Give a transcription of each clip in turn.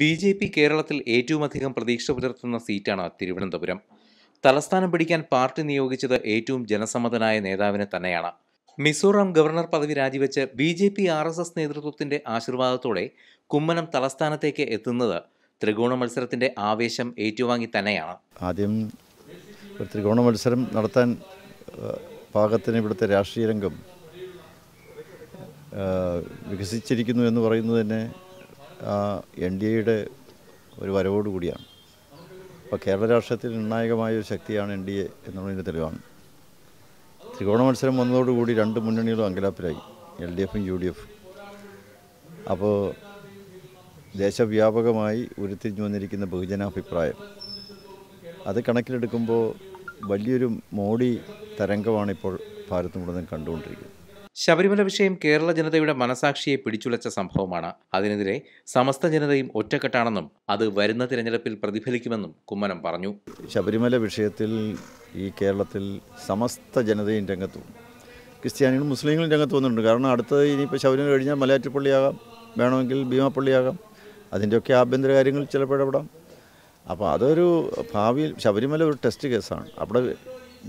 B J P കേരളത്തിൽ ഏറ്റവുമധികം പ്രതീക്ഷ പുലർത്തുന്ന സീറ്റാണ് തിരുവനന്തപുരം തലസ്ഥാനം പിടിക്കാൻ പാർട്ടി നിയോഗിച്ചത് ഏറ്റവും ജനസമ്മതനായ നേതാവിനെ തന്നെയാണ് മിസോറാം ഗവർണർ പദവി രാജിവെച്ച് B J P R S S നേതൃത്വത്തിന്റെ ആശീർവാദത്തോടെ കുമ്മനം തലസ്ഥാനത്തേക്ക് എത്തുന്നത് ത്രികോണ മത്സരത്തിന്റെ ആവേശം ഏറ്റുവാങ്ങി തന്നെയാണ് ആദ്യം ഒരു ത്രികോണ മത്സരം നടത്താൻ പാകത്തിന് ഇവിടുത്തെ രാഷ്ട്രീയ രംഗം വികസിച്ചിരിക്കുന്നു എന്ന് പറയുന്നത് തന്നെ എൻ ഡി എയുടെ ഒരു വരവോടുകൂടിയാണ് അപ്പോൾ കേരള രാഷ്ട്രീയത്തിൽ നിർണായകമായ ഒരു ശക്തിയാണ് എൻ ഡി എ എന്നുള്ളതിൻ്റെ തെളിവാണ് ത്രികോണ മത്സരം വന്നതോടുകൂടി രണ്ട് മുന്നണികളും അങ്കലാപ്പിലായി എൽ ഡി എഫും യു ഡി എഫും അപ്പോൾ ദേശവ്യാപകമായി ഉരുത്തിരിഞ്ഞു വന്നിരിക്കുന്ന ബഹുജനാഭിപ്രായം അത് കണക്കിലെടുക്കുമ്പോൾ വലിയൊരു മോഡി തരംഗമാണിപ്പോൾ ഭാരത് മുഴുവൻ കണ്ടുകൊണ്ടിരിക്കുന്നത് ശബരിമല വിഷയം കേരള ജനതയുടെ മനസാക്ഷിയെ പിടിച്ചുലച്ച സംഭവമാണ് അതിനെതിരെ സമസ്ത ജനതയും ഒറ്റക്കെട്ടാണെന്നും അത് വരുന്ന തിരഞ്ഞെടുപ്പിൽ പ്രതിഫലിക്കുമെന്നും കുമ്മനം പറഞ്ഞു ശബരിമല വിഷയത്തിൽ ഈ കേരളത്തിൽ സമസ്ത ജനതയും രംഗത്തും ക്രിസ്ത്യാനികളും മുസ്ലിങ്ങളും രംഗത്ത് വന്നിട്ടുണ്ട് കാരണം അടുത്തത് ഇനിയിപ്പോൾ ശബരിമല കഴിഞ്ഞാൽ മലയാറ്റപ്പള്ളിയാകാം വേണമെങ്കിൽ ഭീമാപ്പള്ളിയാകാം അതിൻ്റെയൊക്കെ ആഭ്യന്തര കാര്യങ്ങൾ ചിലപ്പോൾ ഇടപെടാം അപ്പോൾ അതൊരു ഭാവിയിൽ ശബരിമല ഒരു ടെസ്റ്റ് കേസാണ് അവിടെ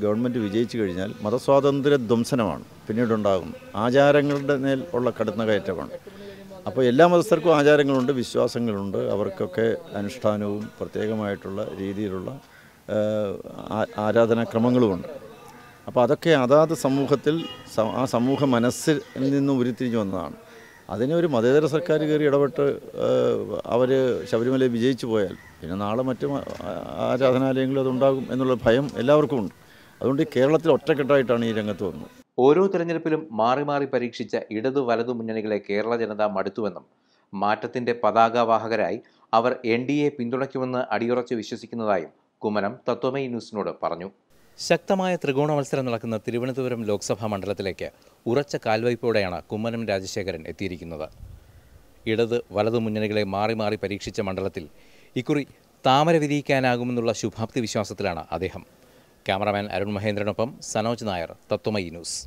ഗവൺമെൻറ് വിജയിച്ചു കഴിഞ്ഞാൽ മതസ്വാതന്ത്ര്യ ധ്വംസനമാണ് പിന്നീടുണ്ടാകുന്നത് ആചാരങ്ങളുടെ മേൽ ഉള്ള കടന്ന കയറ്റമാണ് അപ്പോൾ എല്ലാ മതസ്ഥർക്കും ആചാരങ്ങളുണ്ട് വിശ്വാസങ്ങളുണ്ട് അവർക്കൊക്കെ അനുഷ്ഠാനവും പ്രത്യേകമായിട്ടുള്ള രീതിയിലുള്ള ആരാധനാക്രമങ്ങളുമുണ്ട് അപ്പോൾ അതൊക്കെ അതാത് സമൂഹത്തിൽ ആ സമൂഹ മനസ്സിൽ നിന്ന് ഉരുത്തിരിഞ്ഞു വന്നതാണ് അതിനെ ഒരു മതേതര സർക്കാർ കയറി ഇടപെട്ട് അവർ ശബരിമല വിജയിച്ചു പോയാൽ പിന്നെ നാളെ മറ്റു ആരാധനാലയങ്ങളും അതുണ്ടാകും എന്നുള്ള ഭയം എല്ലാവർക്കും ഉണ്ട് അതുകൊണ്ട് കേരളത്തിൽ ഒറ്റക്കെട്ടായിട്ടാണ് ഈ രംഗത്ത് വന്നത് ഓരോ തിരഞ്ഞെടുപ്പിലും മാറി മാറി പരീക്ഷിച്ച ഇടതു വലതു മുന്നണികളെ കേരള ജനത മടുത്തുവെന്നും മാറ്റത്തിന്റെ പതാകവാഹകരായി അവർ എൻ ഡി എ പിന്തുണയ്ക്കുമെന്ന് അടിയുറച്ച് വിശ്വസിക്കുന്നതായും കുമ്മനം തത്വമയി ന്യൂസിനോട് പറഞ്ഞു ശക്തമായ ത്രികോണ മത്സരം നടക്കുന്ന തിരുവനന്തപുരം ലോക്സഭാ മണ്ഡലത്തിലേക്ക് ഉറച്ച കാൽവയ്പോടെയാണ് കുമ്മനം രാജശേഖരൻ എത്തിയിരിക്കുന്നത് ഇടത് വലതു മുന്നണികളെ മാറി മാറി പരീക്ഷിച്ച മണ്ഡലത്തിൽ ഇക്കുറി താമര വിരിയിക്കാനാകുമെന്നുള്ള ശുഭാപ്തി വിശ്വാസത്തിലാണ് അദ്ദേഹം ക്യാമറാമാൻ അരുൺ മഹേന്ദ്രനൊപ്പം സനോജ് നായർ തത്വമയി ന്യൂസ്